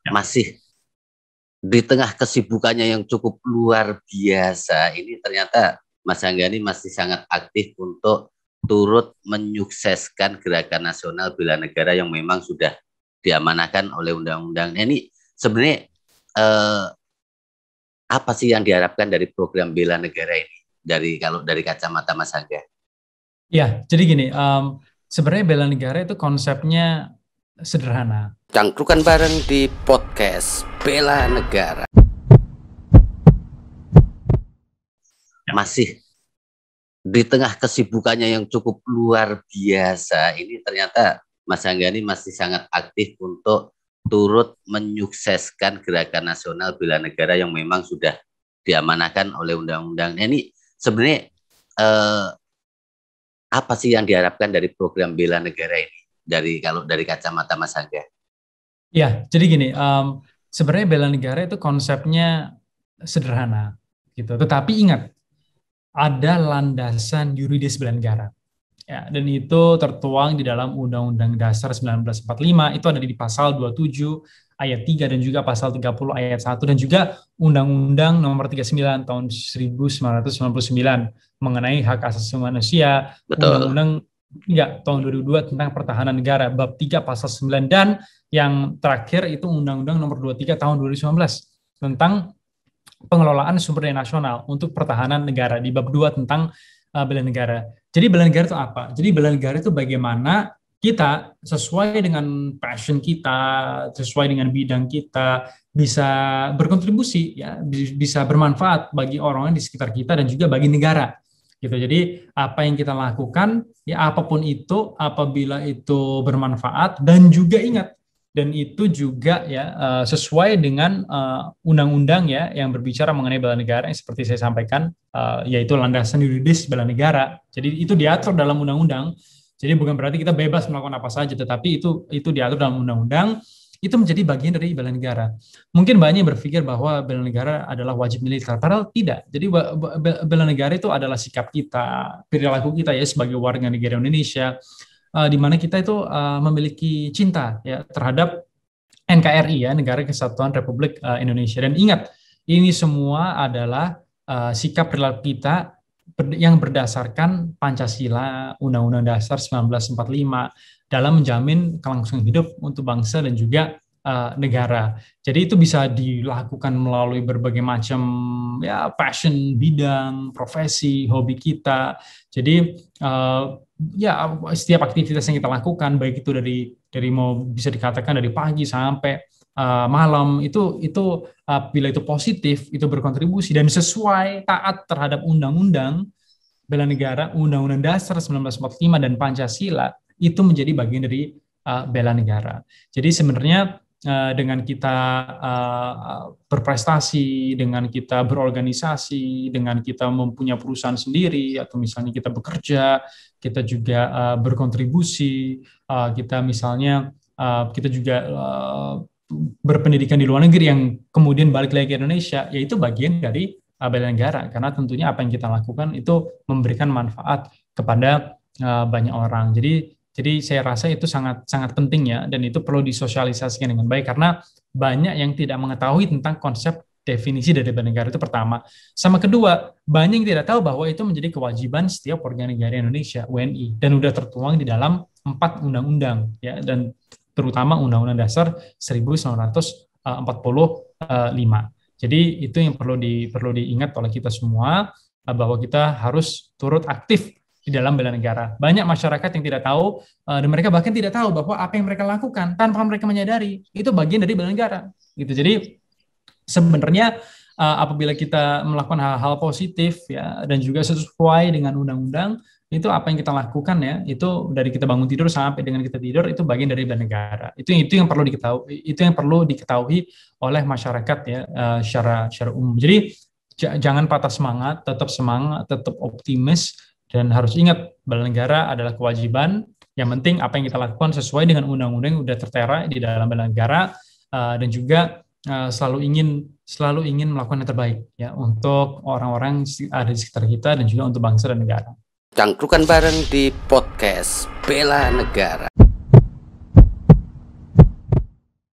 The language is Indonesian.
Ya. masih di tengah kesibukannya yang cukup luar biasa ini ternyata Mas ini masih sangat aktif untuk turut menyukseskan gerakan nasional bela negara yang memang sudah diamanahkan oleh undang-undang. Nah, ini sebenarnya eh, apa sih yang diharapkan dari program bela negara ini dari kalau dari kacamata Mas Angga? Ya, jadi gini, um, sebenarnya bela negara itu konsepnya sederhana. Cangkrukan bareng di podcast Bela Negara. Ya. Masih di tengah kesibukannya yang cukup luar biasa ini ternyata Mas ini masih sangat aktif untuk turut menyukseskan gerakan nasional bela negara yang memang sudah diamanakan oleh undang-undang. Nah, ini sebenarnya eh, apa sih yang diharapkan dari program bela negara ini? dari kalau dari kacamata Mas Angga. Ya, jadi gini, um, sebenarnya bela negara itu konsepnya sederhana gitu. Tetapi ingat ada landasan yuridis bela negara. Ya, dan itu tertuang di dalam Undang-Undang Dasar 1945, itu ada di pasal 27 ayat 3 dan juga pasal 30 ayat 1 dan juga Undang-Undang nomor 39 tahun 1999 mengenai hak asasi manusia, Undang-Undang ya tahun 2002 tentang pertahanan negara bab 3 pasal 9 dan yang terakhir itu Undang-Undang nomor 23 tahun 2019 tentang pengelolaan sumber daya nasional untuk pertahanan negara di bab 2 tentang uh, bela negara. Jadi bela negara itu apa? Jadi bela negara itu bagaimana kita sesuai dengan passion kita, sesuai dengan bidang kita bisa berkontribusi ya, bisa bermanfaat bagi orang orang di sekitar kita dan juga bagi negara gitu. Jadi apa yang kita lakukan ya apapun itu apabila itu bermanfaat dan juga ingat dan itu juga ya eh, sesuai dengan eh, undang-undang ya yang berbicara mengenai bela negara yang seperti saya sampaikan uh, yaitu landasan yuridis bela negara. Jadi itu diatur dalam undang-undang. Jadi bukan berarti kita bebas melakukan apa saja tetapi itu itu diatur dalam undang-undang itu menjadi bagian dari bela negara. Mungkin banyak yang berpikir bahwa bela negara adalah wajib militer, padahal tidak. Jadi bela negara itu adalah sikap kita, perilaku kita ya sebagai warga negara Indonesia, uh, di mana kita itu uh, memiliki cinta ya terhadap NKRI ya Negara Kesatuan Republik uh, Indonesia. Dan ingat, ini semua adalah uh, sikap perilaku kita yang berdasarkan Pancasila, Undang-Undang Dasar 1945 dalam menjamin kelangsungan hidup untuk bangsa dan juga uh, negara. Jadi itu bisa dilakukan melalui berbagai macam ya passion bidang, profesi, hobi kita. Jadi uh, ya setiap aktivitas yang kita lakukan baik itu dari dari mau bisa dikatakan dari pagi sampai uh, malam itu itu uh, bila itu positif itu berkontribusi dan sesuai taat terhadap undang-undang bela negara undang-undang dasar 1945 dan Pancasila itu menjadi bagian dari uh, bela negara. Jadi sebenarnya Eh, dengan kita eh, berprestasi, dengan kita berorganisasi, dengan kita mempunyai perusahaan sendiri atau misalnya kita bekerja, kita juga eh, berkontribusi, kita misalnya kita juga berpendidikan di luar negeri yang kemudian balik lagi ke Indonesia, yaitu bagian dari uh, negara karena tentunya apa yang kita lakukan itu memberikan manfaat kepada banyak orang. Jadi jadi saya rasa itu sangat sangat penting ya dan itu perlu disosialisasikan dengan baik karena banyak yang tidak mengetahui tentang konsep definisi dari negara itu pertama. Sama kedua, banyak yang tidak tahu bahwa itu menjadi kewajiban setiap warga negara Indonesia, WNI, dan sudah tertuang di dalam empat undang-undang, ya, dan terutama Undang-Undang Dasar 1945. Eh, eh, Jadi itu yang perlu di, perlu diingat oleh kita semua eh, bahwa kita harus turut aktif di dalam bela negara. Banyak masyarakat yang tidak tahu eh, dan mereka bahkan tidak tahu bahwa apa yang mereka lakukan tanpa mereka menyadari itu bagian dari bela negara. Gitu. Jadi sebenarnya eh, apabila kita melakukan hal-hal positif ya dan juga sesuai dengan undang-undang itu apa yang kita lakukan ya itu dari kita bangun tidur sampai dengan kita tidur itu bagian dari bela negara itu itu yang perlu diketahui itu yang perlu diketahui oleh masyarakat ya eh, secara secara umum jadi jangan patah semangat tetap semangat tetap optimis dan harus ingat, bela negara adalah kewajiban. Yang penting apa yang kita lakukan sesuai dengan undang-undang yang sudah tertera di dalam bela negara uh, dan juga uh, selalu ingin selalu ingin melakukan yang terbaik ya untuk orang-orang ada di sekitar kita dan juga untuk bangsa dan negara. Cangkrukan bareng di podcast Bela Negara.